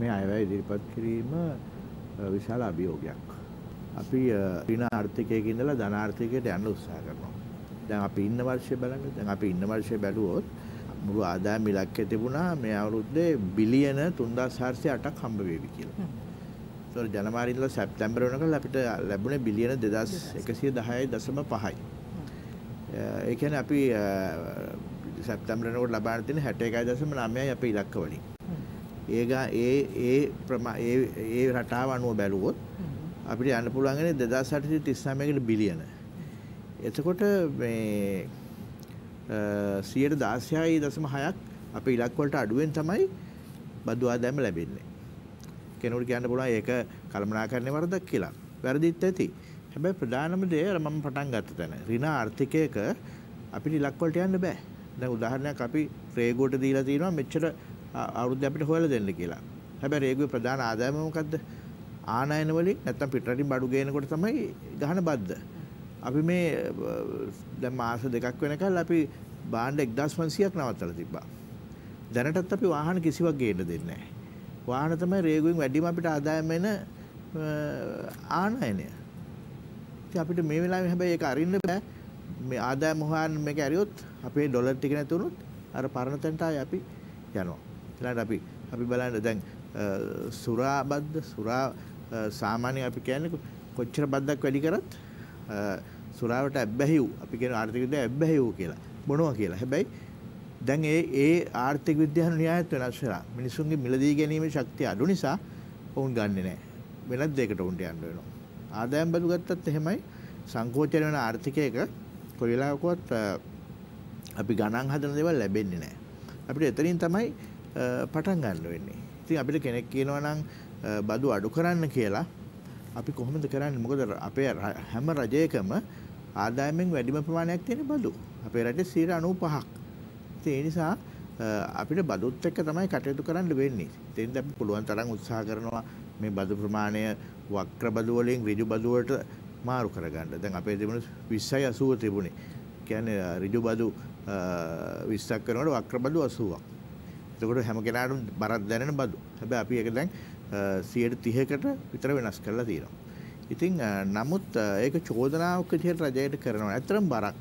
මේ අයවැය ඉදිරිපත් කිරීම විශාල අභියෝගයක්. අපි ඍණ ආර්ථිකයක ඉඳලා ධනාර්ථිකයට යන්න උත්සාහ කරනවා. දැන් අපි ඉන්න වර්ෂය බලන්න. දැන් අපි ඉන්න වර්ෂය බැලුවොත් මුළු ආදායම් ඉලක්කය තිබුණා මේ අවුරුද්දේ බිලියන 3408ක් හම්බ වෙවි කියලා. ඒතොර ජනවාරි ඉඳලා සැප්තැම්බර් වෙනකල් අපිට ලැබුණේ බිලියන 2110.5යි. ඒ කියන්නේ අපි සැප්තැම්බර් වෙනකොට ලබා දෙන 61.9යි අපේ ඉලක්ක වලින්. ඒ ඒ ඒ ප්‍රමා ඒ ඒ රටාව අනුව බැලුවොත් අපිට යන්න පුළුවන්න්නේ දෙදස් අටසි තිස්සාමයකට බිලියන. එතකොට මේ සියට දාස්යායි දසම හයක් අප ඉලක්වලට අඩුවෙන් තමයි බදවා දැම ලැබෙන්නේ. කෙනුට කියන්න පුළුවන් ඒක කළමනා කරණය වරදක් කියලා. වැරදිත් ඇති. හැබැයි ප්‍රධානම දේ මම පටන් ගත්ත තැන. රින ආර්ථිකයක අපිට ඉලක්වලට යන්න බෑ. දැන් උදාහරණයක් අපි ෆ්‍රේගෝට දීලා තියෙනවා මෙච්චර අවුරුද්ද අපිට හොයලා දෙන්න කියලා. හැබැයි රේගුවේ ප්‍රධාන ආදායම මොකද්ද? ආනයන වලින් නැත්තම් පිටරටින් බඩු ගේනකොට තමයි ගහන බද්ද. අපි මේ දැන් මාස දෙකක් වෙනකල් අපි බාණ්ඩ 1500ක් නවත්තලා තිබ්බා. දැනටත් අපි වාහන කිසිවක් ගේන්න දෙන්නේ නැහැ. වාහන තමයි රේගුවෙන් වැඩිම අපිට ආදායම එන ආනයනය. අපිට මේ වෙලාවේ හැබැයි ඒක අරින්න බෑ. මේ ආදායම හොයන්න මේක ඇරියොත් අපේ ඩොලර් ටික නැතුනොත් අර පරණ තැනට අපි යනවා. එලාට අපි අපි බලන්න දැන් සුරා බද්ධ සුරා සාමාන්‍යයෙන් අපි කියන්නේ කොච්චර බද්දක් වැඩි කරත් සුරාවට ඇබ්බැහිව් අපි කියන ආර්ථික විද්‍යාව ඇබ්බැහිව් කියලා බොනවා කියලා. හැබැයි දැන් ඒ ඒ ආර්ථික විද්‍යාන න්‍යායත් වෙනස් වෙලා මිනිසුන්ගේ මිලදී ගැනීමේ ශක්තිය අඩු නිසා ඔවුන් ගන්නෙ නැහැ. වෙනත් දෙයකට උන්ට යන්න වෙනවා. ආදායම් බදු ගත්තත් එහෙමයි සංකෝචන වෙන ආර්ථිකයක කොයි වෙලාවකවත් අපි ගණන් හදන දේවල් ලැබෙන්නේ නැහැ. අපිට එතනින් තමයි පටන් ගන්න වෙන්නේ. ඉතින් අපිට කෙනෙක් කියනවා නම් බදු අඩු කරන්න කියලා අපි කොහොමද කරන්නේ? මොකද අපේ හැම රජයකම ආදායමෙන් වැඩිම ප්‍රමාණයක් තියෙන බදු. අපේ රටේ 95ක්. ඉතින් ඒ නිසා අපිට බදුත් එක්ක තමයි කටයුතු කරන්න වෙන්නේ. ඉතින් අපි පුළුවන් තරම් උත්සාහ කරනවා මේ බදු ප්‍රමාණය වක්‍ර බදු වලින් ඍජු බදු වලට මාරු කරගන්න. දැන් අපේ තිබුණු 20යි 80 තිබුණේ. කියන්නේ ඍජු බදු 20ක් කරනකොට වක්‍ර බදු 80ක්. එතකොට හැම කෙනාටම බරක් දැනෙන බදු. හැබැයි අපි ඒක දැන් 130කට විතර වෙනස් කරලා තියෙනවා. ඉතින් නමුත් ඒක චෝදනාවක් විදිහට රජයට කරනවා. ඇත්තටම බරක්.